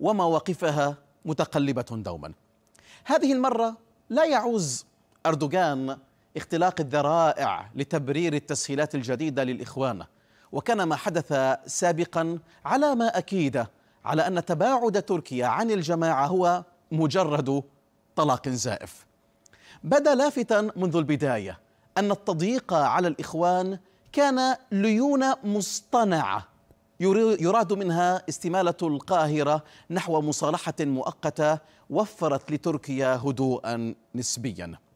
ومواقفها متقلبة دوما هذه المرة لا يعوز أردوغان اختلاق الذرائع لتبرير التسهيلات الجديدة للإخوان وكان ما حدث سابقا على ما أكيد على أن تباعد تركيا عن الجماعة هو مجرد طلاق زائف بدا لافتا منذ البداية أن التضييق على الإخوان كان ليونة مصطنعة يراد منها استمالة القاهرة نحو مصالحة مؤقتة وفرت لتركيا هدوءا نسبيا